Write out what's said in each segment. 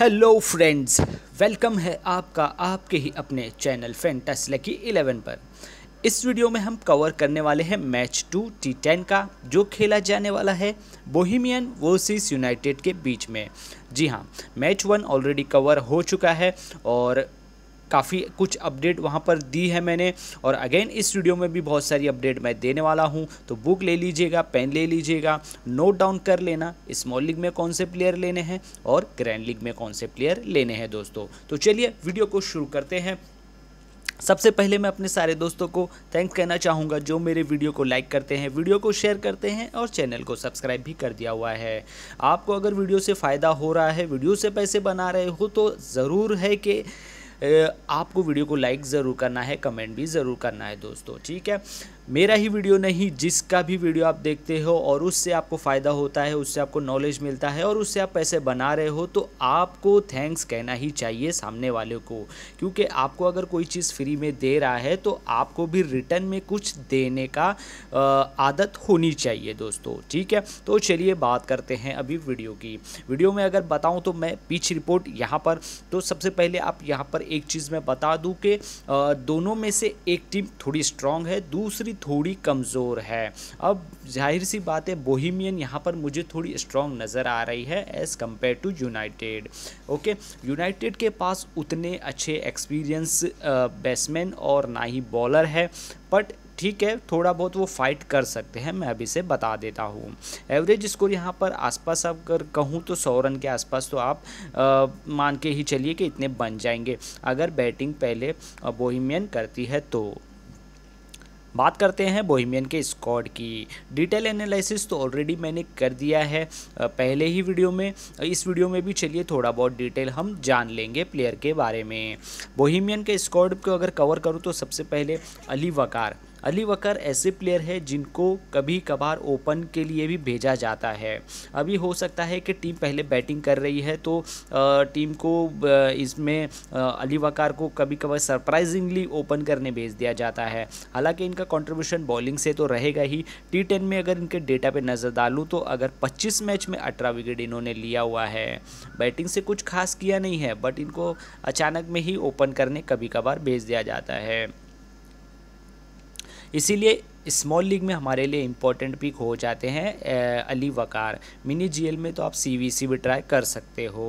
hello friends welcome है आपका आपके ही अपने चैनल फैंटस लकी इलेवन पर इस वीडियो में हम कवर करने वाले हैं मैच टू टी टेन का जो खेला जाने वाला है बोहिमियन वर्सेस यूनाइटेड के बीच में जी हाँ मैच वन ऑलरेडी कवर हो चुका है और काफ़ी कुछ अपडेट वहाँ पर दी है मैंने और अगेन इस वीडियो में भी बहुत सारी अपडेट मैं देने वाला हूँ तो बुक ले लीजिएगा पेन ले लीजिएगा नोट डाउन कर लेना स्मॉल लीग में कौन से प्लेयर लेने हैं और ग्रैंड लीग में कौन से प्लेयर लेने हैं दोस्तों तो चलिए वीडियो को शुरू करते हैं सबसे पहले मैं अपने सारे दोस्तों को थैंक्स कहना चाहूँगा जो मेरे वीडियो को लाइक करते हैं वीडियो को शेयर करते हैं और चैनल को सब्सक्राइब भी कर दिया हुआ है आपको अगर वीडियो से फ़ायदा हो रहा है वीडियो से पैसे बना रहे हो तो ज़रूर है कि आपको वीडियो को लाइक ज़रूर करना है कमेंट भी ज़रूर करना है दोस्तों ठीक है मेरा ही वीडियो नहीं जिसका भी वीडियो आप देखते हो और उससे आपको फ़ायदा होता है उससे आपको नॉलेज मिलता है और उससे आप पैसे बना रहे हो तो आपको थैंक्स कहना ही चाहिए सामने वाले को क्योंकि आपको अगर कोई चीज़ फ्री में दे रहा है तो आपको भी रिटर्न में कुछ देने का आदत होनी चाहिए दोस्तों ठीक है तो चलिए बात करते हैं अभी वीडियो की वीडियो में अगर बताऊँ तो मैं पीछे रिपोर्ट यहाँ पर तो सबसे पहले आप यहाँ पर एक चीज़ मैं बता दूँ कि दोनों में से एक टीम थोड़ी स्ट्रांग है दूसरी थोड़ी कमज़ोर है अब जाहिर सी बात है बोहिमियन यहाँ पर मुझे थोड़ी स्ट्रॉन्ग नज़र आ रही है as compare to United okay United के पास उतने अच्छे एक्सपीरियंस बैट्समैन और ना ही बॉलर है बट ठीक है थोड़ा बहुत वो फाइट कर सकते हैं मैं अभी से बता देता हूँ एवरेज स्कोर यहाँ पर आसपास अगर कहूँ तो सौ रन के आसपास तो आप आ, मान के ही चलिए कि इतने बन जाएंगे अगर बैटिंग पहले बोहिमियन करती है तो बात करते हैं बोहिमियन के स्क्वाड की डिटेल एनालिसिस तो ऑलरेडी मैंने कर दिया है पहले ही वीडियो में इस वीडियो में भी चलिए थोड़ा बहुत डिटेल हम जान लेंगे प्लेयर के बारे में बोहिमियन के स्क्वाड को अगर कवर करूँ तो सबसे पहले अली वकार अली वकर ऐसे प्लेयर है जिनको कभी कभार ओपन के लिए भी भेजा जाता है अभी हो सकता है कि टीम पहले बैटिंग कर रही है तो टीम को इसमें अली वकार को कभी कभार सरप्राइजिंगली ओपन करने भेज दिया जाता है हालांकि इनका कंट्रीब्यूशन बॉलिंग से तो रहेगा ही टी टेन में अगर इनके डेटा पे नज़र डालूँ तो अगर 25 मैच में अठारह विकेट इन्होंने लिया हुआ है बैटिंग से कुछ खास किया नहीं है बट इनको अचानक में ही ओपन करने कभी कभार भेज दिया जाता है इसीलिए स्मॉल लीग में हमारे लिए इम्पोर्टेंट पिक हो जाते हैं अली वकार मिनी जीएल में तो आप सीवीसी भी ट्राई कर सकते हो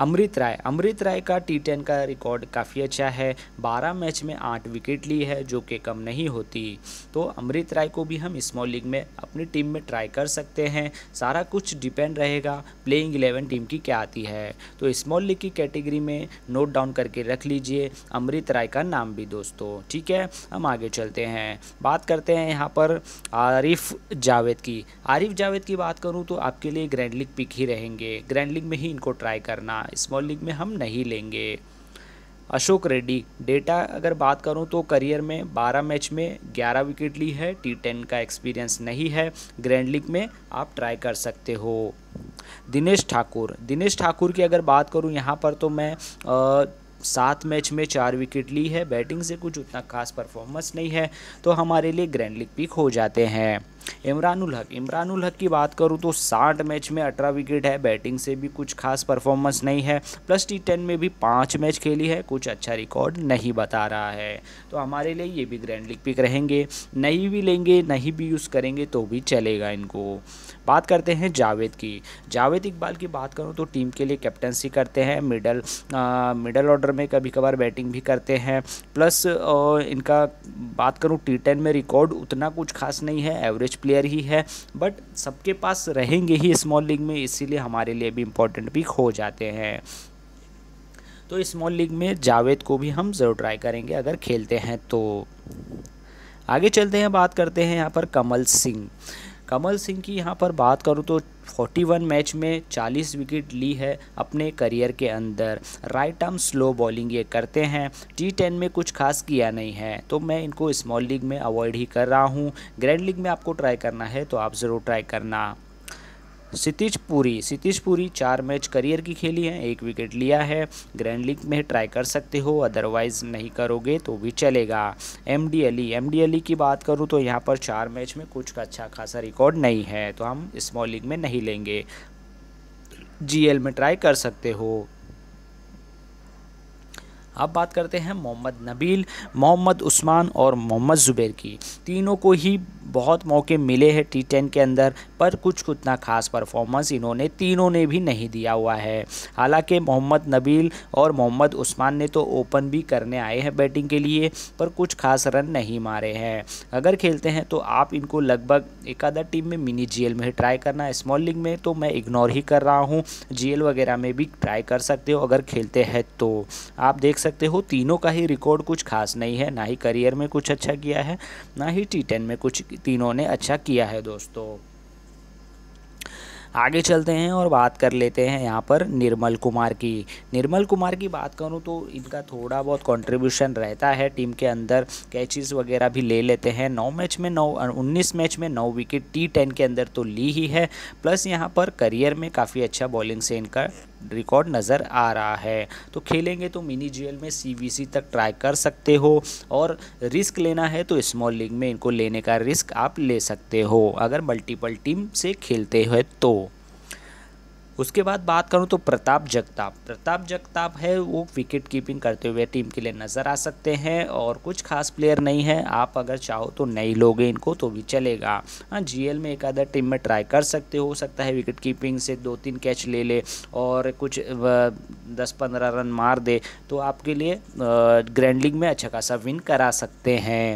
अमृत राय अमृत राय का टी टेन का रिकॉर्ड काफ़ी अच्छा है बारह मैच में आठ विकेट ली है जो कि कम नहीं होती तो अमृत राय को भी हम स्मॉल लीग में अपनी टीम में ट्राई कर सकते हैं सारा कुछ डिपेंड रहेगा प्लेइंग इलेवन टीम की क्या आती है तो स्मॉल लीग की कैटेगरी में नोट डाउन करके रख लीजिए अमृत राय का नाम भी दोस्तों ठीक है हम आगे चलते हैं बात करते हैं यहाँ पर आरिफ जावेद की आरिफ जावेद की बात करूँ तो आपके लिए ग्रैंड लीग पिक ही रहेंगे ग्रैंड लीग में ही इनको ट्राई करना स्मॉल लीग में हम नहीं लेंगे अशोक रेड्डी डेटा अगर बात करूं तो करियर में 12 मैच में 11 विकेट ली है टी टेन का एक्सपीरियंस नहीं है ग्रैंड लीग में आप ट्राई कर सकते हो दिनेश ठाकुर दिनेश ठाकुर की अगर बात करूं यहां पर तो मैं सात मैच में चार विकेट ली है बैटिंग से कुछ उतना खास परफॉर्मेंस नहीं है तो हमारे लिए ग्रैंड लीग पिक हो जाते हैं इमरानुल हक इमरानुल हक की बात करूँ तो साठ मैच में अठारह विकेट है बैटिंग से भी कुछ खास परफॉर्मेंस नहीं है प्लस टी टेन में भी पाँच मैच खेली है कुछ अच्छा रिकॉर्ड नहीं बता रहा है तो हमारे लिए ये भी ग्रैंड लीग पिक रहेंगे नहीं भी लेंगे नहीं भी यूज़ करेंगे तो भी चलेगा इनको बात करते हैं जावेद की जावेद इकबाल की बात करूँ तो टीम के लिए कैप्टनसी करते हैं मिडल मिडल ऑर्डर में कभी कभार बैटिंग भी करते हैं प्लस आ, इनका बात करूँ टी टेन में रिकॉर्ड उतना कुछ खास नहीं है एवरेज एवरेज प्लेयर ही है बट सबके पास रहेंगे ही स्मॉल लीग में इसीलिए हमारे लिए भी इम्पोर्टेंट भी हो जाते हैं तो स्मॉल लीग में जावेद को भी हम ज़रूर ट्राई करेंगे अगर खेलते हैं तो आगे चलते हैं बात करते हैं यहाँ पर कमल सिंह कमल सिंह की यहाँ पर बात करूँ तो 41 मैच में 40 विकेट ली है अपने करियर के अंदर राइट आर्म स्लो बॉलिंग ये करते हैं टी टेन में कुछ खास किया नहीं है तो मैं इनको स्मॉल लीग में अवॉइड ही कर रहा हूँ ग्रैंड लीग में आपको ट्राई करना है तो आप ज़रूर ट्राई करना सितीश पुरी सितीश पुरी चार मैच करियर की खेली है एक विकेट लिया है ग्रैंड लीग में ट्राई कर सकते हो अदरवाइज नहीं करोगे तो भी चलेगा M D Ali M D Ali की बात करूँ तो यहाँ पर चार मैच में कुछ का अच्छा खासा रिकॉर्ड नहीं है तो हम स्मॉल लीग में नहीं लेंगे जीएल में ट्राई कर सकते हो अब बात करते हैं मोहम्मद नबील मोहम्मद उस्मान और मोहम्मद ज़ुबैर की तीनों को ही बहुत मौके मिले हैं टी टेन के अंदर पर कुछ उतना खास परफॉर्मेंस इन्होंने तीनों ने भी नहीं दिया हुआ है हालांकि मोहम्मद नबील और मोहम्मद उस्मान ने तो ओपन भी करने आए हैं बैटिंग के लिए पर कुछ खास रन नहीं मारे हैं अगर खेलते हैं तो आप इनको लगभग एक आधा टीम में मिनी जी में ट्राई करना स्मॉल लीग में तो मैं इग्नोर ही कर रहा हूँ जी वगैरह में भी ट्राई कर सकते हो अगर खेलते हैं तो आप देख देख सकते हो तीनों का ही रिकॉर्ड कुछ खास नहीं है ना ही करियर में कुछ अच्छा किया है ना ही टी में कुछ तीनों ने अच्छा किया है दोस्तों आगे चलते हैं और बात कर लेते हैं यहाँ पर निर्मल कुमार की निर्मल कुमार की बात करूँ तो इनका थोड़ा बहुत कंट्रीब्यूशन रहता है टीम के अंदर कैचेस वगैरह भी ले लेते हैं नौ मैच में नौ उन्नीस मैच में नौ विकेट टी टेन के अंदर तो ली ही है प्लस यहाँ पर करियर में काफ़ी अच्छा बॉलिंग से इनका रिकॉर्ड नज़र आ रहा है तो खेलेंगे तो मिनी जीएल में सीवीसी तक ट्राई कर सकते हो और रिस्क लेना है तो स्मॉल लीग में इनको लेने का रिस्क आप ले सकते हो अगर मल्टीपल टीम से खेलते हैं तो उसके बाद बात करूँ तो प्रताप जगताप प्रताप जगताप है वो विकेट कीपिंग करते हुए टीम के लिए नज़र आ सकते हैं और कुछ खास प्लेयर नहीं है आप अगर चाहो तो नहीं लोगे इनको तो भी चलेगा हाँ जी में एक आधा टीम में ट्राई कर सकते हो सकता है विकेट कीपिंग से दो तीन कैच ले ले और कुछ दस पंद्रह रन मार दे तो आपके लिए ग्रैंडलिंग में अच्छा खासा विन करा सकते हैं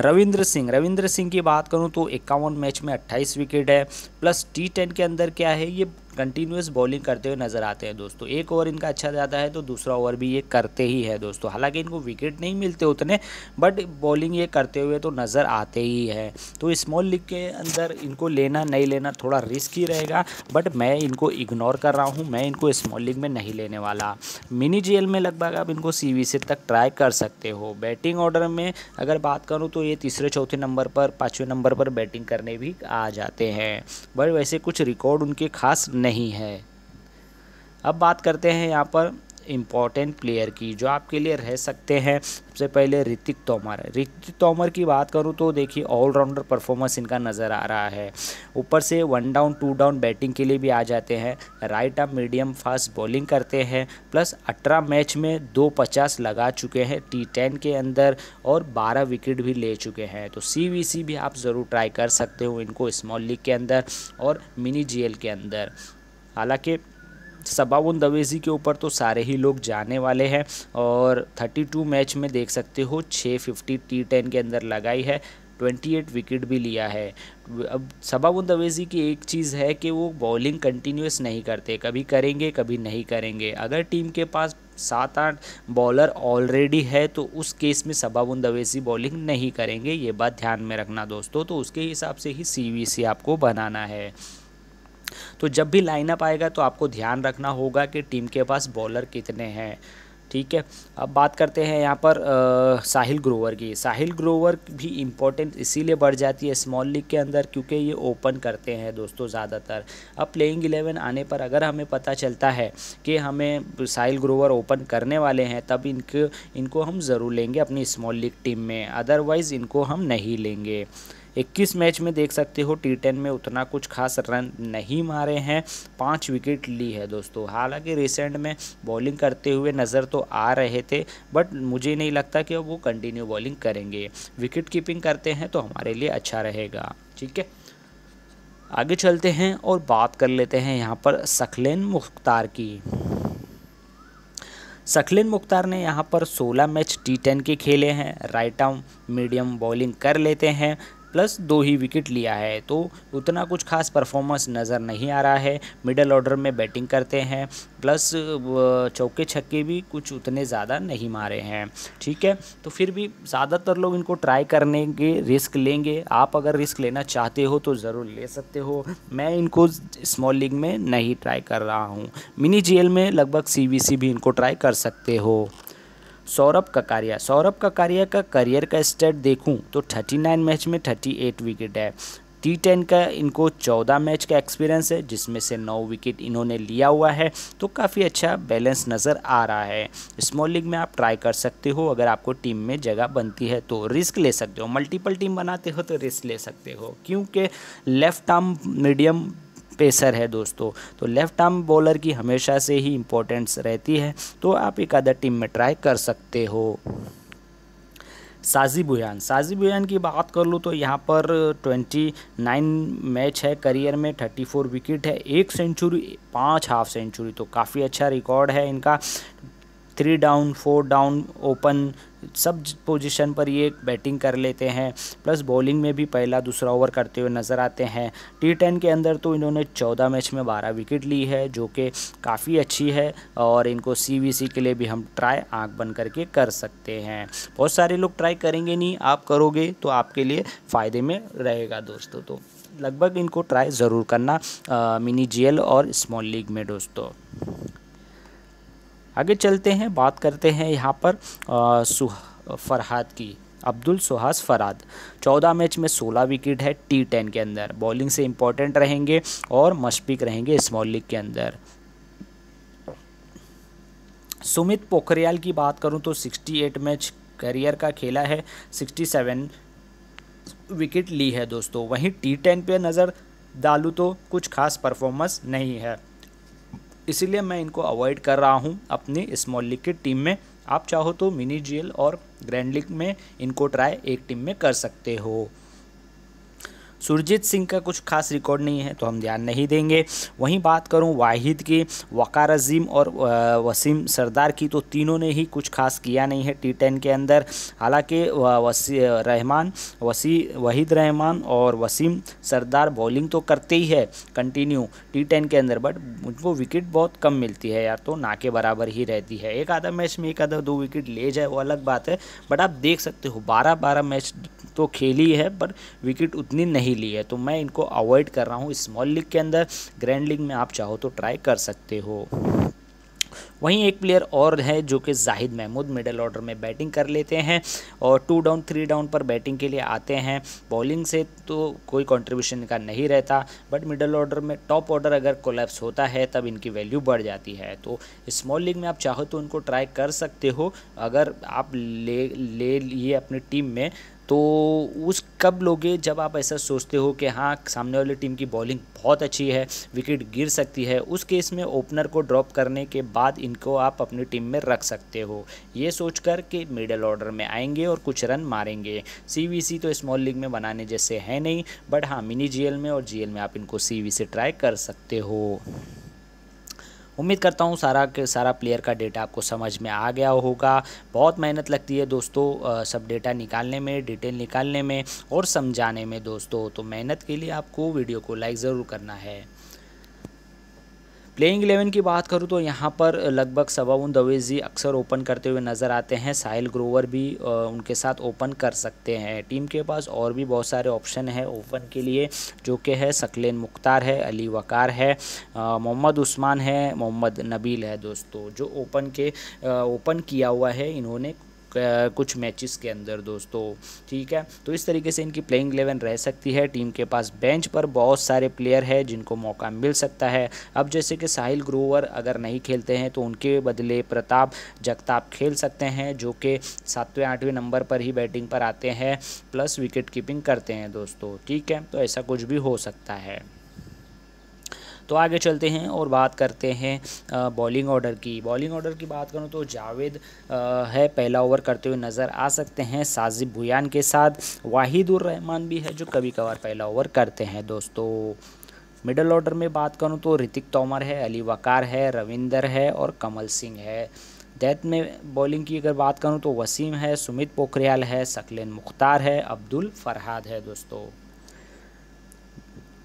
रविंद्र सिंह रविंद्र सिंह की बात करूँ तो इक्यावन मैच में 28 विकेट है प्लस टी टेन के अंदर क्या है ये कंटिन्यूस बॉलिंग करते हुए नज़र आते हैं दोस्तों एक ओवर इनका अच्छा जाता है तो दूसरा ओवर भी ये करते ही है दोस्तों हालांकि इनको विकेट नहीं मिलते उतने बट बॉलिंग ये करते हुए तो नज़र आते ही है तो स्मॉल लीग के अंदर इनको लेना नहीं लेना थोड़ा रिस्क ही रहेगा बट मैं इनको इग्नोर कर रहा हूँ मैं इनको स्मॉल लीग में नहीं लेने वाला मिनी जेल में लगभग आप इनको सी तक ट्राई कर सकते हो बैटिंग ऑर्डर में अगर बात करूँ तो ये तीसरे चौथे नंबर पर पाँचवें नंबर पर बैटिंग करने भी आ जाते हैं बट वैसे कुछ रिकॉर्ड उनके खास नहीं है अब बात करते हैं यहाँ पर इम्पॉर्टेंट प्लेयर की जो आपके लिए रह सकते हैं सबसे पहले ऋतिक तोमर ऋतिक तोमर की बात करूँ तो देखिए ऑलराउंडर परफॉर्मेंस इनका नज़र आ रहा है ऊपर से one down two down batting के लिए भी आ जाते हैं right arm medium fast bowling करते हैं प्लस अठारह मैच में दो पचास लगा चुके हैं टी टेन के अंदर और बारह विकेट भी ले चुके हैं तो सी भी आप ज़रूर ट्राई कर सकते हो इनको स्मॉल लीग के अंदर और मिनी जी के अंदर हालांकि सबावन दवेजी के ऊपर तो सारे ही लोग जाने वाले हैं और 32 मैच में देख सकते हो 650 टी टेन के अंदर लगाई है 28 विकेट भी लिया है अब सबावन दवेजी की एक चीज़ है कि वो बॉलिंग कंटिन्यूस नहीं करते कभी करेंगे कभी नहीं करेंगे अगर टीम के पास सात आठ बॉलर ऑलरेडी है तो उस केस में सबाबुन दवेजी बॉलिंग नहीं करेंगे ये बात ध्यान में रखना दोस्तों तो उसके हिसाब से ही सी आपको बनाना है तो जब भी लाइनअप आएगा तो आपको ध्यान रखना होगा कि टीम के पास बॉलर कितने हैं ठीक है अब बात करते हैं यहाँ पर आ, साहिल ग्रोवर की साहिल ग्रोवर भी इम्पोर्टेंट इसीलिए बढ़ जाती है स्मॉल लीग के अंदर क्योंकि ये ओपन करते हैं दोस्तों ज़्यादातर अब प्लेइंग इलेवन आने पर अगर हमें पता चलता है कि हमें साहिल ग्रोवर ओपन करने वाले हैं तब इनके इनको हम ज़रूर लेंगे अपनी स्मॉल लीग टीम में अदरवाइज़ इनको हम नहीं लेंगे इक्कीस मैच में देख सकते हो टी टेन में उतना कुछ खास रन नहीं मारे हैं पांच विकेट ली है दोस्तों हालांकि रिसेंट में बॉलिंग करते हुए नज़र तो आ रहे थे बट मुझे नहीं लगता कि वो कंटिन्यू बॉलिंग करेंगे विकेट कीपिंग करते हैं तो हमारे लिए अच्छा रहेगा ठीक है आगे चलते हैं और बात कर लेते हैं यहाँ पर सखलेन मुख्तार की सखलिन मुख्तार ने यहाँ पर 16 मैच टी टेन के खेले हैं राइट आर्म मीडियम बॉलिंग कर लेते हैं प्लस दो ही विकेट लिया है तो उतना कुछ खास परफॉर्मेंस नज़र नहीं आ रहा है मिडल ऑर्डर में बैटिंग करते हैं प्लस चौके छक्के भी कुछ उतने ज़्यादा नहीं मारे हैं ठीक है तो फिर भी ज़्यादातर लोग इनको ट्राई करने के रिस्क लेंगे आप अगर रिस्क लेना चाहते हो तो ज़रूर ले सकते हो मैं इनको स्मॉल लीग में नहीं ट्राई कर रहा हूँ मिनी जेल में लगभग सी भी इनको ट्राई कर सकते हो सौरभ ककारिया सौरभ ककारिया का करियर का स्टेट देखूं तो 39 मैच में 38 विकेट है टी टेन का इनको चौदह मैच का एक्सपीरियंस है जिसमें से नौ विकेट इन्होंने लिया हुआ है तो काफ़ी अच्छा बैलेंस नज़र आ रहा है स्मॉल लीग में आप ट्राई कर सकते हो अगर आपको टीम में जगह बनती है तो रिस्क ले सकते हो मल्टीपल टीम बनाते हो तो रिस्क ले सकते हो क्योंकि लेफ्ट आर्म मीडियम पेसर है दोस्तों तो लेफ्ट आर्म बॉलर की हमेशा से ही इम्पोर्टेंस रहती है तो आप एक आधा टीम में ट्राई कर सकते हो साजिब बुयान साजिब बुयान की बात कर लूँ तो यहाँ पर 29 मैच है करियर में 34 विकेट है एक सेंचुरी पांच हाफ सेंचुरी तो काफ़ी अच्छा रिकॉर्ड है इनका three down four down open सब पोजीशन पर ये बैटिंग कर लेते हैं प्लस बॉलिंग में भी पहला दूसरा ओवर करते हुए नज़र आते हैं टी टेन के अंदर तो इन्होंने चौदह मैच में बारह विकेट ली है जो कि काफ़ी अच्छी है और इनको सी के लिए भी हम ट्राई आँख बन करके कर सकते हैं बहुत सारे लोग ट्राई करेंगे नहीं आप करोगे तो आपके लिए फ़ायदे में रहेगा दोस्तों तो लगभग इनको ट्राई ज़रूर करना आ, मिनी जीएल और स्मॉल लीग में दोस्तों आगे चलते हैं बात करते हैं यहाँ पर फरहाद की अब्दुल सुहास फराद चौदह मैच में सोलह विकेट है टी टेन के अंदर बॉलिंग से इम्पोर्टेंट रहेंगे और मशपिक रहेंगे स्मॉल लीग के अंदर सुमित पोखरियाल की बात करूं तो 68 मैच करियर का खेला है 67 विकेट ली है दोस्तों वहीं टी टेन पर नज़र डालूँ तो कुछ खास परफॉर्मेंस नहीं है इसीलिए मैं इनको अवॉइड कर रहा हूँ अपनी स्मॉल लीग की टीम में आप चाहो तो मिनी जी और ग्रैंड लीग में इनको ट्राई एक टीम में कर सकते हो सुरजीत सिंह का कुछ खास रिकॉर्ड नहीं है तो हम ध्यान नहीं देंगे वहीं बात करूँ वाहिद की वक़ार अजीम और वसीम सरदार की तो तीनों ने ही कुछ खास किया नहीं है टी टेन के अंदर हालांकि वसी रहमान वसी वहीद रहमान और वसीम सरदार बॉलिंग तो करते ही है कंटिन्यू टी टेन के अंदर बट उनको विकेट बहुत कम मिलती है या तो ना के बराबर ही रहती है एक आधा मैच में एक आधा दो विकेट ले जाए वो अलग बात है बट आप देख सकते हो बारह बारह मैच तो खेली है पर विकेट उतनी नहीं ली है तो मैं इनको अवॉइड कर रहा हूँ स्मॉल लीग के अंदर ग्रैंड लीग में आप चाहो तो ट्राई कर सकते हो वहीं एक प्लेयर और है जो कि जाहिद महमूद मिडल ऑर्डर में बैटिंग कर लेते हैं और टू डाउन थ्री डाउन पर बैटिंग के लिए आते हैं बॉलिंग से तो कोई कंट्रीब्यूशन का नहीं रहता बट मिडल ऑर्डर में टॉप ऑर्डर अगर कोलेप्स होता है तब इनकी वैल्यू बढ़ जाती है तो स्मॉल लीग में आप चाहो तो उनको ट्राई कर सकते हो अगर आप ले ले लिए अपनी टीम में तो उस कब लोगे जब आप ऐसा सोचते हो कि हाँ सामने वाली टीम की बॉलिंग बहुत अच्छी है विकेट गिर सकती है उस केस में ओपनर को ड्रॉप करने के बाद इनको आप अपनी टीम में रख सकते हो ये सोचकर कि मिडल ऑर्डर में आएंगे और कुछ रन मारेंगे सी तो स्मॉल लीग में बनाने जैसे है नहीं बट हाँ मिनी जी में और जी में आप इनको सी ट्राई कर सकते हो उम्मीद करता हूँ सारा के सारा प्लेयर का डेटा आपको समझ में आ गया होगा बहुत मेहनत लगती है दोस्तों सब डेटा निकालने में डिटेल निकालने में और समझाने में दोस्तों तो मेहनत के लिए आपको वीडियो को लाइक ज़रूर करना है प्लेइंग इलेवन की बात करूँ तो यहाँ पर लगभग सबाउन दवेजी अक्सर ओपन करते हुए नज़र आते हैं साहिल ग्रोवर भी उनके साथ ओपन कर सकते हैं टीम के पास और भी बहुत सारे ऑप्शन हैं ओपन के लिए जो कि है सकलेन मुख्तार है अली वकार है मोहम्मद उस्मान है मोहम्मद नबील है दोस्तों जो ओपन के ओपन किया हुआ है इन्होंने कुछ मैचेस के अंदर दोस्तों ठीक है तो इस तरीके से इनकी प्लेइंग एलेवन रह सकती है टीम के पास बेंच पर बहुत सारे प्लेयर हैं जिनको मौका मिल सकता है अब जैसे कि साहिल ग्रोवर अगर नहीं खेलते हैं तो उनके बदले प्रताप जगताप खेल सकते हैं जो कि सातवें आठवें नंबर पर ही बैटिंग पर आते हैं प्लस विकेट कीपिंग करते हैं दोस्तों ठीक है तो ऐसा कुछ भी हो सकता है तो आगे चलते हैं और बात करते हैं बॉलिंग ऑर्डर की बॉलिंग ऑर्डर की बात करूँ तो जावेद है पहला ओवर करते हुए नज़र आ सकते हैं साजिब भुयान के साथ वाहिदुर रहमान भी है जो कभी कभार पहला ओवर करते हैं दोस्तों मिडल ऑर्डर में बात करूं तो ऋतिक तोमर है अली वकार है रविंदर है और कमल सिंह है डेथ में बॉलिंग की अगर बात करूं तो वसीम है सुमित पोखरियाल है सकलेन मुख्तार है अब्दुल फरहाद है दोस्तों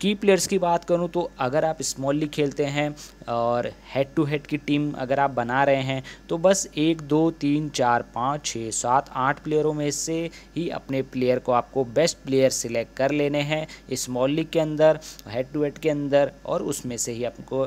की प्लेयर्स की बात करूं तो अगर आप स्मॉल खेलते हैं और हेड टू हेड की टीम अगर आप बना रहे हैं तो बस एक दो तीन चार पाँच छः सात आठ प्लेयरों में से ही अपने प्लेयर को आपको बेस्ट प्लेयर सिलेक्ट कर लेने हैं स्मॉल लीग के अंदर हेड टू हेड के अंदर और उसमें से ही आपको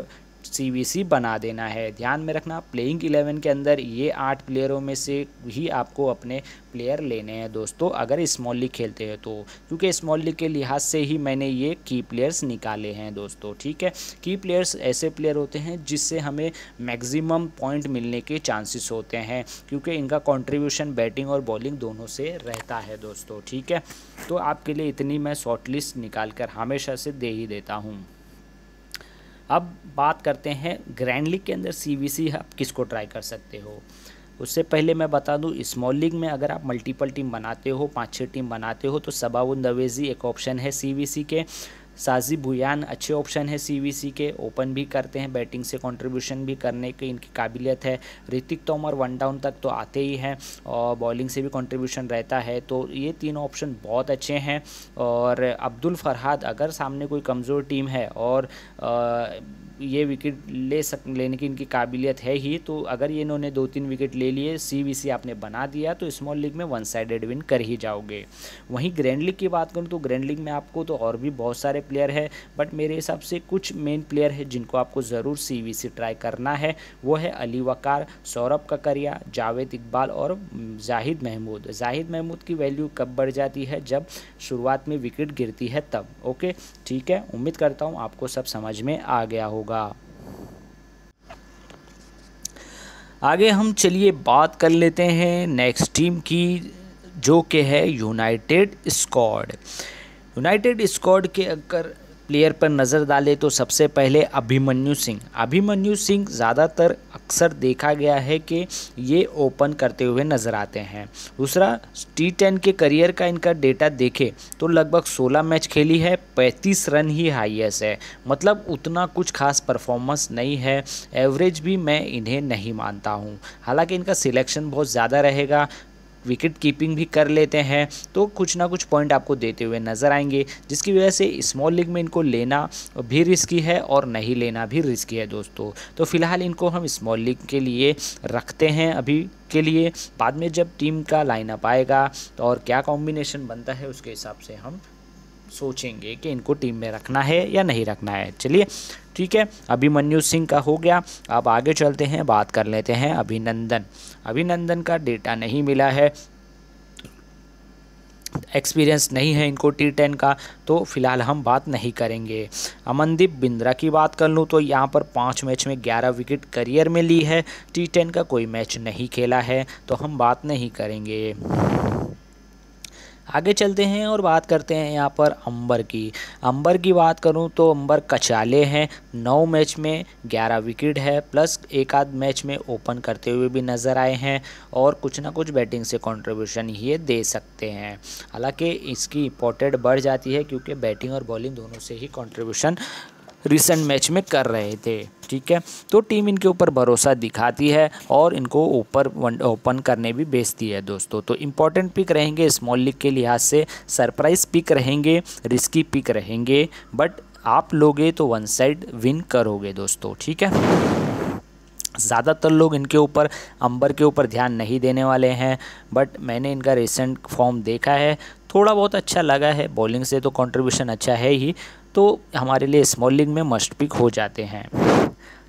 सी बना देना है ध्यान में रखना प्लेइंग इलेवन के अंदर ये आठ प्लेयरों में से ही आपको अपने प्लेयर लेने हैं दोस्तों अगर स्मॉल लीग खेलते हैं तो क्योंकि स्मॉल लीग के लिहाज से ही मैंने ये की प्लेयर्स निकाले हैं दोस्तों ठीक है की प्लेयर्स ऐसे प्लेयर होते हैं जिससे हमें मैक्सिमम पॉइंट मिलने के चांसेस होते हैं क्योंकि इनका कंट्रीब्यूशन बैटिंग और बॉलिंग दोनों से रहता है दोस्तों ठीक है तो आपके लिए इतनी मैं शॉर्ट लिस्ट निकाल कर हमेशा से दे ही देता हूँ अब बात करते हैं ग्रैंड लीग के अंदर सी आप किसको ट्राई कर सकते हो उससे पहले मैं बता दूं स्मॉल लीग में अगर आप मल्टीपल टीम बनाते हो पाँच छः टीम बनाते हो तो सबाउन दवेजी एक ऑप्शन है सीवीसी के साजी भुयान अच्छे ऑप्शन है सीवीसी के ओपन भी करते हैं बैटिंग से कंट्रीब्यूशन भी करने की इनकी काबिलियत है ऋतिक तोमर वन डाउन तक तो आते ही हैं और बॉलिंग से भी कंट्रीब्यूशन रहता है तो ये तीन ऑप्शन बहुत अच्छे हैं और अब्दुल फरहाद अगर सामने कोई कमज़ोर टीम है और आ, ये विकेट ले सक लेने की इनकी काबिलियत है ही तो अगर ये इन्होंने दो तीन विकेट ले लिए सी आपने बना दिया तो स्मॉल लीग में वन साइडेड विन कर ही जाओगे वहीं ग्रैंड लीग की बात करूँ तो ग्रैंड लीग में आपको तो और भी बहुत सारे प्लेयर हैं बट मेरे हिसाब से कुछ मेन प्लेयर है जिनको आपको ज़रूर सी ट्राई करना है वो है अली वकार सौरभ ककरिया जावेद इकबाल और जाहिद महमूद जाहिद महमूद की वैल्यू कब बढ़ जाती है जब शुरुआत में विकेट गिरती है तब ओके ठीक है उम्मीद करता हूँ आपको सब समझ में आ गया होगा होगा आगे हम चलिए बात कर लेते हैं नेक्स्ट टीम की जो कि है यूनाइटेड स्क्वाड यूनाइटेड स्क्वाड के अगर प्लेयर पर नज़र डालें तो सबसे पहले अभिमन्यु सिंह अभिमन्यु सिंह ज़्यादातर अक्सर देखा गया है कि ये ओपन करते हुए नज़र आते हैं दूसरा टी टेन के करियर का इनका डेटा देखें तो लगभग 16 मैच खेली है 35 रन ही हाईएस्ट है मतलब उतना कुछ खास परफॉर्मेंस नहीं है एवरेज भी मैं इन्हें नहीं मानता हूँ हालाँकि इनका सिलेक्शन बहुत ज़्यादा रहेगा विकेट कीपिंग भी कर लेते हैं तो कुछ ना कुछ पॉइंट आपको देते हुए नज़र आएंगे जिसकी वजह से स्मॉल लीग में इनको लेना भी रिस्की है और नहीं लेना भी रिस्की है दोस्तों तो फिलहाल इनको हम स्मॉल लीग के लिए रखते हैं अभी के लिए बाद में जब टीम का लाइनअप आएगा तो और क्या कॉम्बिनेशन बनता है उसके हिसाब से हम सोचेंगे कि इनको टीम में रखना है या नहीं रखना है चलिए ठीक है अभिमन्यू सिंह का हो गया अब आगे चलते हैं बात कर लेते हैं अभिनंदन अभिनंदन का डेटा नहीं मिला है एक्सपीरियंस नहीं है इनको टी टेन का तो फिलहाल हम बात नहीं करेंगे अमनदीप बिंद्रा की बात कर लूँ तो यहाँ पर पाँच मैच में ग्यारह विकेट करियर में ली है टी टेन का कोई मैच नहीं खेला है तो हम बात नहीं करेंगे आगे चलते हैं और बात करते हैं यहाँ पर अंबर की अंबर की बात करूँ तो अंबर कचाले हैं नौ मैच में ग्यारह विकेट है प्लस एक आध मैच में ओपन करते हुए भी नज़र आए हैं और कुछ ना कुछ बैटिंग से कंट्रीब्यूशन ये दे सकते हैं हालांकि इसकी इंपॉर्टेंट बढ़ जाती है क्योंकि बैटिंग और बॉलिंग दोनों से ही कॉन्ट्रीब्यूशन रिसेंट मैच में कर रहे थे ठीक है तो टीम इनके ऊपर भरोसा दिखाती है और इनको ऊपर ओपन करने भी भेजती है दोस्तों तो इम्पॉर्टेंट पिक रहेंगे स्मॉल लीग के लिहाज से सरप्राइज पिक रहेंगे रिस्की पिक रहेंगे बट आप लोगे तो वन साइड विन करोगे दोस्तों ठीक है ज़्यादातर लोग इनके ऊपर अंबर के ऊपर ध्यान नहीं देने वाले हैं बट मैंने इनका रिसेंट फॉर्म देखा है थोड़ा बहुत अच्छा लगा है बॉलिंग से तो कंट्रीब्यूशन अच्छा है ही तो हमारे लिए स्मॉल लीग में मस्ट पिक हो जाते हैं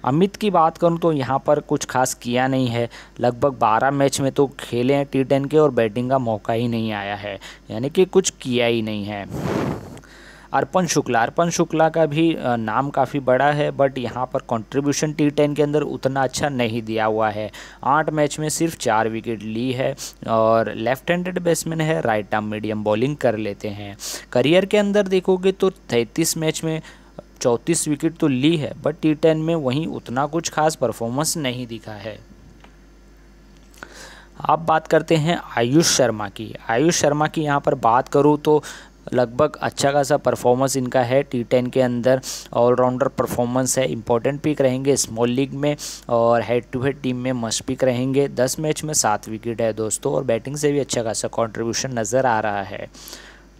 अमित की बात करूं तो यहाँ पर कुछ खास किया नहीं है लगभग 12 मैच में तो खेले हैं टी टेन के और बैटिंग का मौका ही नहीं आया है यानी कि कुछ किया ही नहीं है अर्पण शुक्ला अर्पण शुक्ला का भी नाम काफ़ी बड़ा है बट यहाँ पर कंट्रीब्यूशन टी टेन के अंदर उतना अच्छा नहीं दिया हुआ है आठ मैच में सिर्फ चार विकेट ली है और लेफ्ट हैंडेड बैट्समैन है राइट आर्म मीडियम बॉलिंग कर लेते हैं करियर के अंदर देखोगे तो तैंतीस मैच में चौंतीस विकेट तो ली है बट टी टेन में वहीं उतना कुछ खास परफॉर्मेंस नहीं दिखा है आप बात करते हैं आयुष शर्मा की आयुष शर्मा की यहाँ पर बात करूँ तो लगभग अच्छा खासा परफॉर्मेंस इनका है टी टेन के अंदर ऑलराउंडर परफॉर्मेंस है इंपॉर्टेंट पिक रहेंगे स्मॉल लीग में और हेड टू हेड टीम में मस्ट पिक रहेंगे दस मैच में सात विकेट है दोस्तों और बैटिंग से भी अच्छा खासा कॉन्ट्रीब्यूशन नज़र आ रहा है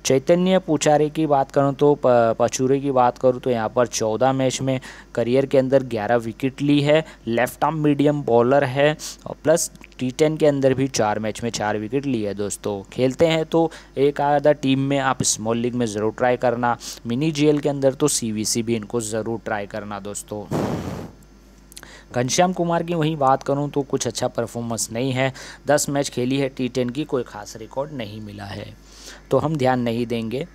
चैतन्य पुचारे की बात करूं तो पचूरे की बात करूं तो यहाँ पर 14 मैच में करियर के अंदर 11 विकेट ली है लेफ्ट आर्म मीडियम बॉलर है और प्लस टी टेन के अंदर भी चार मैच में चार विकेट लिए है दोस्तों खेलते हैं तो एक आधा टीम में आप स्मॉल लीग में ज़रूर ट्राई करना मिनी जी के अंदर तो सी भी इनको ज़रूर ट्राई करना दोस्तों घनश्याम कुमार की वहीं बात करूं तो कुछ अच्छा परफॉर्मेंस नहीं है दस मैच खेली है टी टेन की कोई खास रिकॉर्ड नहीं मिला है तो हम ध्यान नहीं देंगे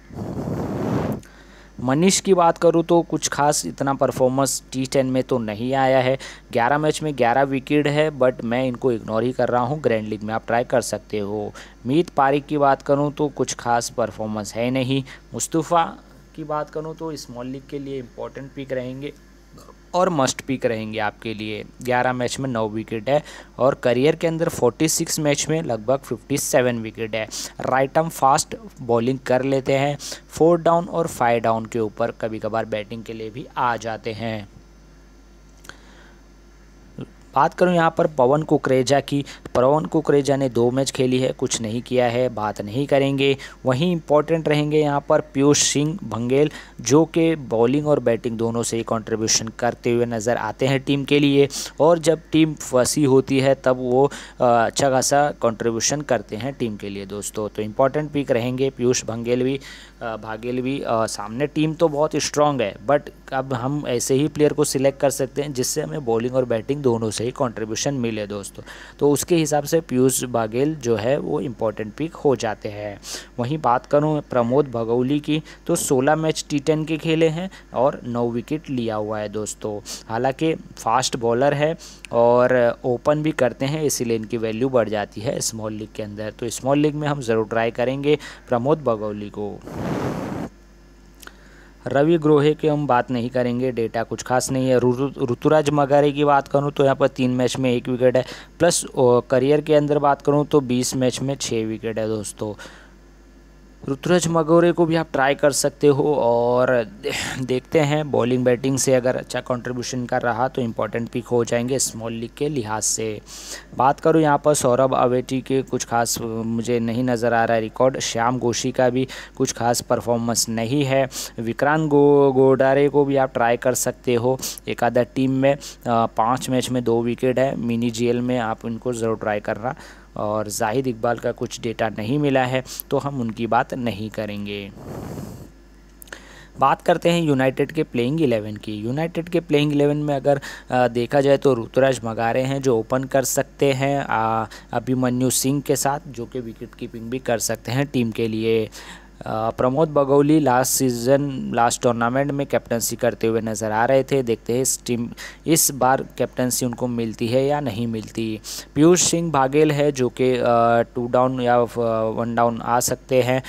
मनीष की बात करूँ तो कुछ खास इतना परफॉर्मेंस टी टेन में तो नहीं आया है 11 मैच में 11 विकेट है बट मैं इनको इग्नोर ही कर रहा हूँ ग्रैंड लीग में आप ट्राई कर सकते हो मीत पारिक की बात करूँ तो कुछ खास परफॉर्मेंस है नहीं मुस्तफ़ा की बात करूँ तो स्मॉल लीग के लिए इंपॉर्टेंट पिक रहेंगे और मस्ट पिक रहेंगे आपके लिए 11 मैच में 9 विकेट है और करियर के अंदर 46 मैच में लगभग 57 विकेट है राइट आर्म फास्ट बॉलिंग कर लेते हैं फोर डाउन और फाइव डाउन के ऊपर कभी कभार बैटिंग के लिए भी आ जाते हैं बात करूँ यहाँ पर पवन कुकरेजा की पवन कुकरेजा ने दो मैच खेली है कुछ नहीं किया है बात नहीं करेंगे वहीं इंपॉर्टेंट रहेंगे यहाँ पर पीयूष सिंह भंगेल जो कि बॉलिंग और बैटिंग दोनों से ही कॉन्ट्रीब्यूशन करते हुए नज़र आते हैं टीम के लिए और जब टीम फंसी होती है तब वो अच्छा खासा कॉन्ट्रीब्यूशन करते हैं टीम के लिए दोस्तों तो इम्पॉर्टेंट पिक रहेंगे पीयूष भंगेल भी भागेल भी सामने टीम तो बहुत स्ट्रांग है बट अब हम ऐसे ही प्लेयर को सिलेक्ट कर सकते हैं जिससे हमें बॉलिंग और बैटिंग दोनों से ही कंट्रीब्यूशन मिले दोस्तों तो उसके हिसाब से पीयूष बाघेल जो है वो इम्पोर्टेंट पिक हो जाते हैं वहीं बात करूँ प्रमोद भगौली की तो सोलह मैच टी टेन के खेले हैं और नौ विकेट लिया हुआ है दोस्तों हालांकि फास्ट बॉलर है और ओपन भी करते हैं इसीलिए इनकी वैल्यू बढ़ जाती है स्मॉल लीग के अंदर तो स्मॉल लीग में हम ज़रूर ट्राई करेंगे प्रमोद बगौली को रवि ग्रोहे की हम बात नहीं करेंगे डेटा कुछ खास नहीं है ऋतुराज मगारे की बात करूँ तो यहाँ पर तीन मैच में एक विकेट है प्लस करियर के अंदर बात करूँ तो बीस मैच में छः विकेट है दोस्तों ऋतुराज मगोरे को भी आप ट्राई कर सकते हो और देखते हैं बॉलिंग बैटिंग से अगर अच्छा कंट्रीब्यूशन कर रहा तो इम्पोर्टेंट पिक हो जाएंगे स्मॉल लीग के लिहाज से बात करूँ यहाँ पर सौरभ अवेटी के कुछ खास मुझे नहीं नज़र आ रहा है रिकॉर्ड श्याम गोशी का भी कुछ खास परफॉर्मेंस नहीं है विक्रांत गो गोडारे को भी आप ट्राई कर सकते हो एक आधा टीम में पाँच मैच में दो विकेट है मिनी जेल में आप इनको ज़रूर ट्राई करना और जाहिद इकबाल का कुछ डेटा नहीं मिला है तो हम उनकी बात नहीं करेंगे बात करते हैं यूनाइटेड के प्लेइंग इलेवन की यूनाइटेड के प्लेइंग इलेवन में अगर देखा जाए तो ऋतुराज मगारे हैं जो ओपन कर सकते हैं अभिमन्यु सिंह के साथ जो कि विकेट कीपिंग भी कर सकते हैं टीम के लिए Pramod Bagauli last season last tournament में कैप्टनसी करते हुए नज़र आ रहे थे देखते हैं इस टीम इस बार कैप्टनसी उनको मिलती है या नहीं मिलती पीयूष सिंह भागेल है जो कि टू डाउन या वन डाउन आ सकते हैं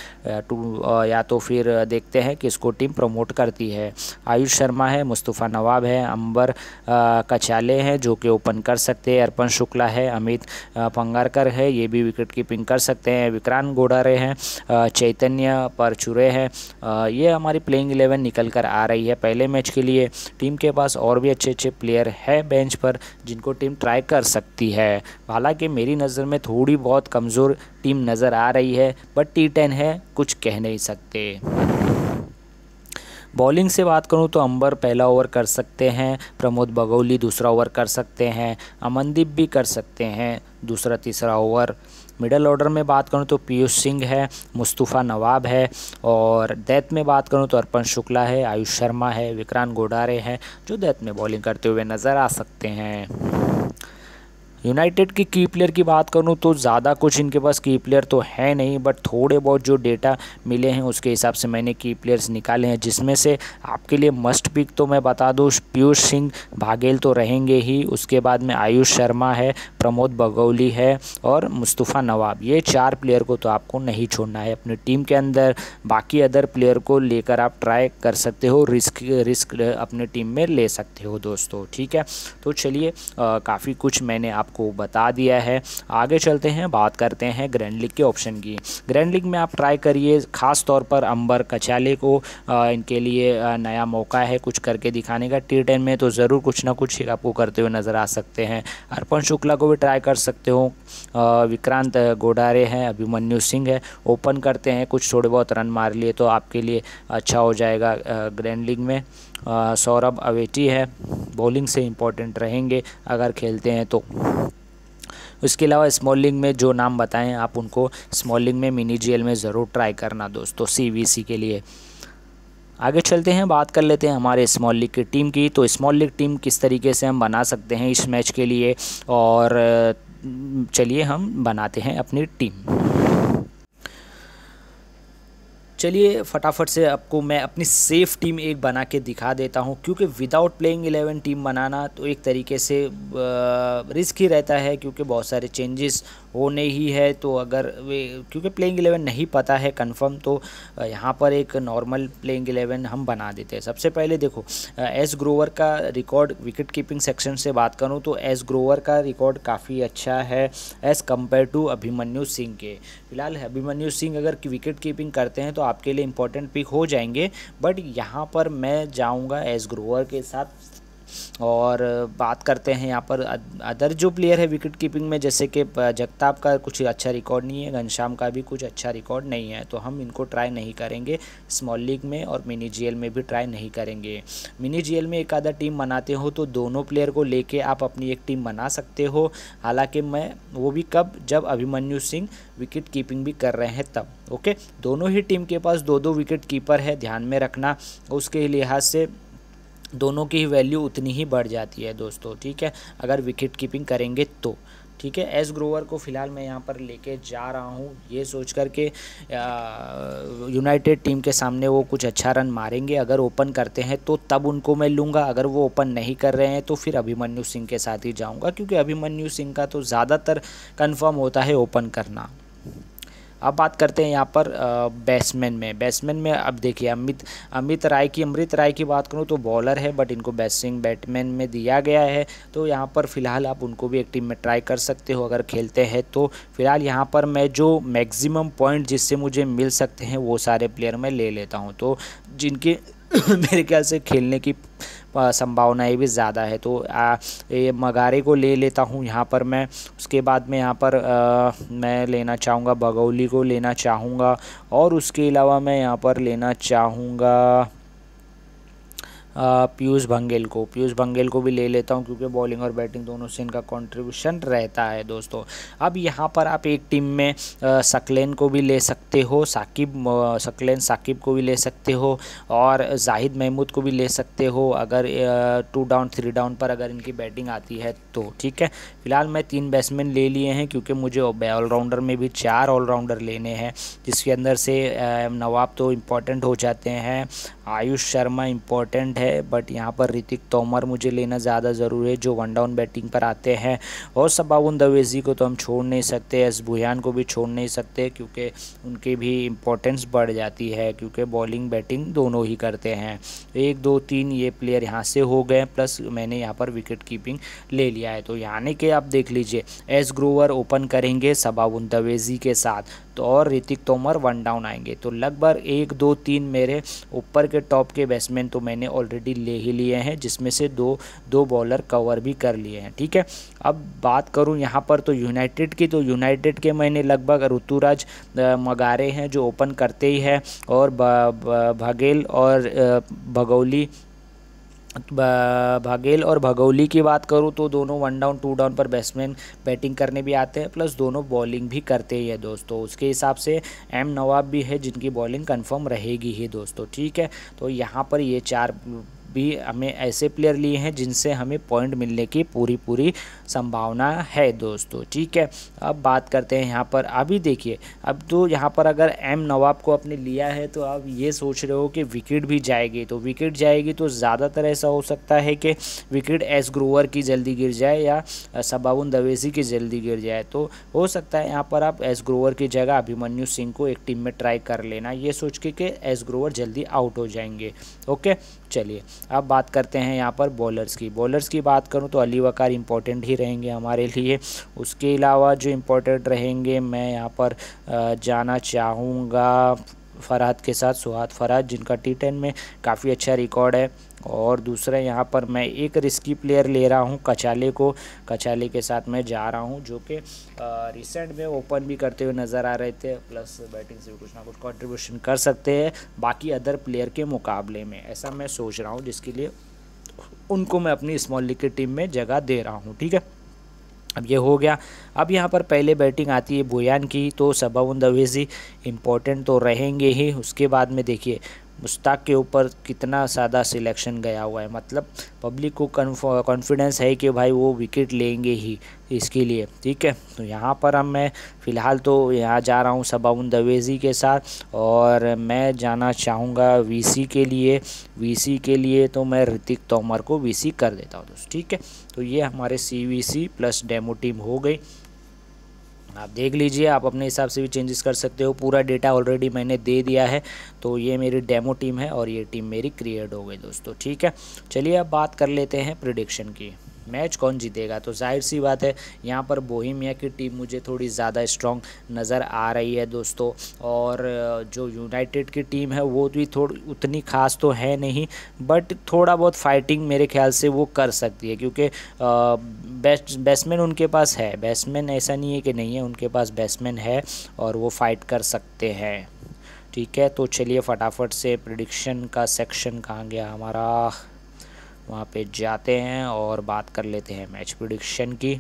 टू या तो फिर देखते हैं कि इसको टीम प्रमोट करती है आयुष शर्मा है मुस्तफ़ा नवाब है अंबर कचाले हैं जो कि ओपन कर सकते हैं अर्पण शुक्ला है अमित पंगारकर है ये भी विकेट कीपिंग कर सकते हैं विक्रांत गोडारे हैं चैतन्य पर चुरे हैं ये हमारी प्लेइंग एलेवन निकल कर आ रही है पहले मैच के लिए टीम के पास और भी अच्छे अच्छे प्लेयर है बेंच पर जिनको टीम ट्राई कर सकती है हालांकि मेरी नज़र में थोड़ी बहुत कमज़ोर टीम नज़र आ रही है बट टी टेन है कुछ कह नहीं सकते बॉलिंग से बात करूं तो अंबर पहला ओवर कर सकते हैं प्रमोद बगौली दूसरा ओवर कर सकते हैं अमनदीप भी कर सकते हैं दूसरा तीसरा ओवर मिडल ऑर्डर में बात करूँ तो पीयूष सिंह है मुस्तफ़ा नवाब है और दैत में बात करूँ तो अर्पण शुक्ला है आयुष शर्मा है विक्रांत गोडारे हैं जो डेथ में बॉलिंग करते हुए नज़र आ सकते हैं यूनाइटेड की की प्लेयर की बात करूँ तो ज़्यादा कुछ इनके पास की प्लेयर तो है नहीं बट थोड़े बहुत जो डेटा मिले हैं उसके हिसाब से मैंने की प्लेयर्स निकाले हैं जिसमें से आपके लिए मस्ट पिक तो मैं बता दूँ पीयूष सिंह भागेल तो रहेंगे ही उसके बाद में आयुष शर्मा है प्रमोद बगौली है और मुस्तफ़ा नवाब ये चार प्लेयर को तो आपको नहीं छोड़ना है अपनी टीम के अंदर बाकी अदर प्लेयर को लेकर आप ट्राई कर सकते हो रिस्क रिस्क अपने टीम में ले सकते हो दोस्तों ठीक है तो चलिए काफ़ी कुछ मैंने आपको आपको बता दिया है आगे चलते हैं बात करते हैं ग्रैंड लीग के ऑप्शन की ग्रैंड लीग में आप ट्राई करिए ख़ास तौर पर अंबर कचाले को आ, इनके लिए नया मौका है कुछ करके दिखाने का टी टेन में तो ज़रूर कुछ ना कुछ आपको करते हुए नज़र आ सकते हैं अर्पण शुक्ला को भी ट्राई कर सकते हो विक्रांत गोडारे हैं अभिमन्यु सिंह है ओपन करते हैं कुछ थोड़े बहुत रन मार लिए तो आपके लिए अच्छा हो जाएगा ग्रैंड लीग में सौरभ अवेटी है बॉलिंग से इम्पोर्टेंट रहेंगे अगर खेलते हैं तो उसके अलावा स्मॉलिंग में जो नाम बताएं आप उनको स्मॉलिंग में मिनी जीएल में ज़रूर ट्राई करना दोस्तों सीवीसी के लिए आगे चलते हैं बात कर लेते हैं हमारे स्मॉल लीग की टीम की तो स्मॉल लीग टीम किस तरीके से हम बना सकते हैं इस मैच के लिए और चलिए हम बनाते हैं अपनी टीम चलिए फटाफट से आपको मैं अपनी सेफ़ टीम एक बना के दिखा देता हूँ क्योंकि विदाउट प्लेइंग एलेवन टीम बनाना तो एक तरीके से रिस्क ही रहता है क्योंकि बहुत सारे चेंजेस होने ही है तो अगर वे क्योंकि प्लेइंग एलेवन नहीं पता है कंफर्म तो यहाँ पर एक नॉर्मल प्लेइंग एलेवन हम बना देते हैं सबसे पहले देखो एस ग्रोवर का रिकॉर्ड विकेट कीपिंग सेक्शन से बात करूँ तो एस ग्रोवर का रिकॉर्ड काफ़ी अच्छा है as compare to Abhimanyu Singh के फिलहाल अभिमन्यु सिंह अगर विकेट कीपिंग करते हैं तो आपके लिए इंपॉर्टेंट पिक हो जाएंगे बट यहाँ पर मैं जाऊँगा एस ग्रोवर के साथ और बात करते हैं यहाँ पर अदर जो प्लेयर है विकेट कीपिंग में जैसे कि जगताप का कुछ अच्छा रिकॉर्ड नहीं है घनश्याम का भी कुछ अच्छा रिकॉर्ड नहीं है तो हम इनको ट्राई नहीं करेंगे स्मॉल लीग में और मिनी जीएल में भी ट्राई नहीं करेंगे मिनी जीएल में एक आधा टीम बनाते हो तो दोनों प्लेयर को लेके आप अपनी एक टीम बना सकते हो हालांकि मैं वो भी कब जब अभिमन्यु सिंह विकेट कीपिंग भी कर रहे हैं तब ओके दोनों ही टीम के पास दो दो विकेट कीपर है ध्यान में रखना उसके लिहाज से दोनों की वैल्यू उतनी ही बढ़ जाती है दोस्तों ठीक है अगर विकेट कीपिंग करेंगे तो ठीक है एस ग्रोवर को फ़िलहाल मैं यहाँ पर लेके जा रहा हूँ ये सोच कर के यूनाइटेड टीम के सामने वो कुछ अच्छा रन मारेंगे अगर ओपन करते हैं तो तब उनको मैं लूँगा अगर वो ओपन नहीं कर रहे हैं तो फिर अभिमन्यु सिंह के साथ ही जाऊँगा क्योंकि अभिमन्यु सिंह का तो ज़्यादातर कन्फर्म होता है ओपन करना अब बात करते हैं यहाँ पर बैट्समैन में बैट्समैन में अब देखिए अमित अमित राय की अमृत राय की बात करूँ तो बॉलर है बट इनको बैटिंग बैटमैन में दिया गया है तो यहाँ पर फिलहाल आप उनको भी एक टीम में ट्राई कर सकते हो अगर खेलते हैं तो फिलहाल यहाँ पर मैं जो मैक्सिमम पॉइंट जिससे मुझे मिल सकते हैं वो सारे प्लेयर मैं ले लेता हूँ तो जिनके मेरे ख्याल से खेलने की संभावनाएँ भी ज़्यादा है तो आ, ये मगारे को ले लेता हूँ यहाँ पर मैं उसके बाद में यहाँ पर आ, मैं लेना चाहूँगा बगौली को लेना चाहूँगा और उसके अलावा मैं यहाँ पर लेना चाहूँगा पीयूष भंगेल को पीयूष भंगेल को भी ले लेता हूँ क्योंकि बॉलिंग और बैटिंग दोनों से इनका कॉन्ट्रीब्यूशन रहता है दोस्तों अब यहाँ पर आप एक टीम में सकलेन को भी ले सकते हो साकिब सकलेन साकिब को भी ले सकते हो और जाहिद महमूद को भी ले सकते हो अगर टू डाउन थ्री डाउन पर अगर इनकी बैटिंग आती है तो ठीक है फिलहाल मैं तीन बैट्समैन ले लिए हैं क्योंकि मुझे ऑलराउंडर में भी चार ऑलराउंडर लेने हैं जिसके अंदर से नवाब तो इम्पॉर्टेंट हो जाते हैं आयुष शर्मा इम्पोर्टेंट है बट यहाँ पर ऋतिक तोमर मुझे लेना ज़्यादा ज़रूरी है जो वन डाउन बैटिंग पर आते हैं और सबाउन दवेजी को तो हम छोड़ नहीं सकते एस भुयान को भी छोड़ नहीं सकते क्योंकि उनकी भी इम्पोर्टेंस बढ़ जाती है क्योंकि बॉलिंग बैटिंग दोनों ही करते हैं एक दो तीन ये प्लेयर यहाँ से हो गए प्लस मैंने यहाँ पर विकेट कीपिंग ले लिया है तो यानी कि आप देख लीजिए एस ग्रोवर ओपन करेंगे सबाउन दवेजी के साथ तो और ऋतिक तोमर वन डाउन आएंगे तो लगभग एक दो तीन मेरे ऊपर के टॉप के बैट्समैन तो मैंने ऑलरेडी ले ही लिए हैं जिसमें से दो दो बॉलर कवर भी कर लिए हैं ठीक है अब बात करूँ यहाँ पर तो यूनाइटेड की तो यूनाइटेड के मैंने लगभग ऋतुराज मगारे हैं जो ओपन करते ही है और भगेल और भगौली भागेल और भगौली की बात करूँ तो दोनों वन डाउन टू डाउन पर बैट्समैन बैटिंग करने भी आते हैं प्लस दोनों बॉलिंग भी करते ही है दोस्तों उसके हिसाब से एम नवाब भी है जिनकी बॉलिंग कंफर्म रहेगी ही दोस्तों ठीक है तो यहाँ पर ये चार भी हमें ऐसे प्लेयर लिए हैं जिनसे हमें पॉइंट मिलने की पूरी पूरी संभावना है दोस्तों ठीक है अब बात करते हैं यहाँ पर अभी देखिए अब तो यहाँ पर अगर एम नवाब को आपने लिया है तो आप ये सोच रहे हो कि विकेट भी जाएगी तो विकेट जाएगी तो ज़्यादातर ऐसा हो सकता है कि विकेट एस ग्रोवर की जल्दी गिर जाए या सबाउन दवेसी की जल्दी गिर जाए तो हो सकता है यहाँ पर आप एस ग्रोवर की जगह अभिमन्यु सिंह को एक टीम में ट्राई कर लेना ये सोच के कि एस ग्रोवर जल्दी आउट हो जाएंगे ओके चलिए अब बात करते हैं यहाँ पर बॉलर्स की बॉलर्स की बात करूँ तो अली वकार इंपॉर्टेंट ही रहेंगे हमारे लिए उसके अलावा जो इम्पोर्टेंट रहेंगे मैं यहाँ पर जाना चाहूँगा फरहत के साथ सुहाद फरहत जिनका टी टेन में काफ़ी अच्छा रिकॉर्ड है और दूसरा यहाँ पर मैं एक रिस्की प्लेयर ले रहा हूँ कचाले को कचाले के साथ मैं जा रहा हूँ जो कि रिसेंट में ओपन भी करते हुए नज़र आ रहे थे प्लस बैटिंग से भी कुछ ना कुछ कंट्रीब्यूशन कर सकते हैं बाकी अदर प्लेयर के मुकाबले में ऐसा मैं सोच रहा हूँ जिसके लिए उनको मैं अपनी स्मॉल लीग की टीम में जगह दे रहा हूँ ठीक है अब ये हो गया अब यहाँ पर पहले बैटिंग आती है बुयान की तो सबाउन दवेजी इम्पोर्टेंट तो रहेंगे ही उसके बाद में देखिए मुश्ताक के ऊपर कितना सादा सिलेक्शन गया हुआ है मतलब पब्लिक को कॉन्फिडेंस है कि भाई वो विकेट लेंगे ही इसके लिए ठीक है तो यहाँ पर हम मैं फ़िलहाल तो यहाँ जा रहा हूँ सबाउन दवेजी के साथ और मैं जाना चाहूँगा वीसी के लिए वीसी के लिए तो मैं ऋतिक तोमर को वीसी कर देता हूँ दोस्त ठीक है तो ये हमारे सी प्लस डेमो टीम हो गई आप देख लीजिए आप अपने हिसाब से भी चेंजेस कर सकते हो पूरा डेटा ऑलरेडी मैंने दे दिया है तो ये मेरी डेमो टीम है और ये टीम मेरी क्रिएट हो गई दोस्तों ठीक है चलिए अब बात कर लेते हैं प्रिडिक्शन की मैच कौन जीतेगा तो जाहिर सी बात है यहाँ पर बोहिमिया की टीम मुझे थोड़ी ज़्यादा स्ट्रॉन्ग नज़र आ रही है दोस्तों और जो यूनाइटेड की टीम है वो भी थोड़ी उतनी खास तो है नहीं बट थोड़ा बहुत फाइटिंग मेरे ख्याल से वो कर सकती है क्योंकि बैट्समैन उनके पास है बैट्समैन ऐसा नहीं है कि नहीं है उनके पास बैट्समैन है और वो फाइट कर सकते हैं ठीक है तो चलिए फटाफट से प्रडिक्शन का सेक्शन कहाँ गया हमारा वहाँ पे जाते हैं और बात कर लेते हैं मैच प्रडिक्शन की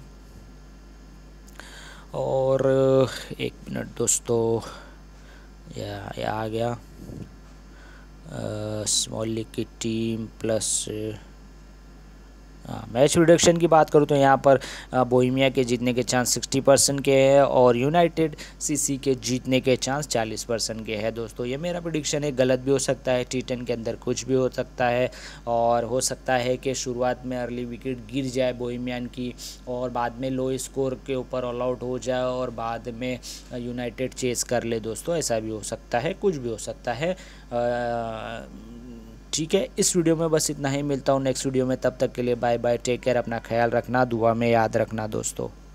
और एक मिनट दोस्तों या, या आ गया स्मॉल लीग की टीम प्लस मैच हाँ, प्रोडक्शन की बात करूँ तो यहाँ पर बोहिमिया के जीतने के चांस सिक्सटी परसेंट के हैं और यूनाइटेड सीसी के जीतने के चांस चालीस परसेंट के हैं दोस्तों ये मेरा प्रडिक्शन है गलत भी हो सकता है टी टेन के अंदर कुछ भी हो सकता है और हो सकता है कि शुरुआत में अर्ली विकेट गिर जाए बोहिमियान की और बाद में लो स्कोर के ऊपर ऑल आउट हो जाए और बाद में यूनाइटेड चेस कर ले दोस्तों ऐसा भी हो सकता है कुछ भी हो सकता है आ, ठीक है इस वीडियो में बस इतना ही मिलता हूँ नेक्स्ट वीडियो में तब तक के लिए बाय बाय टेक केयर अपना ख्याल रखना दुआ में याद रखना दोस्तों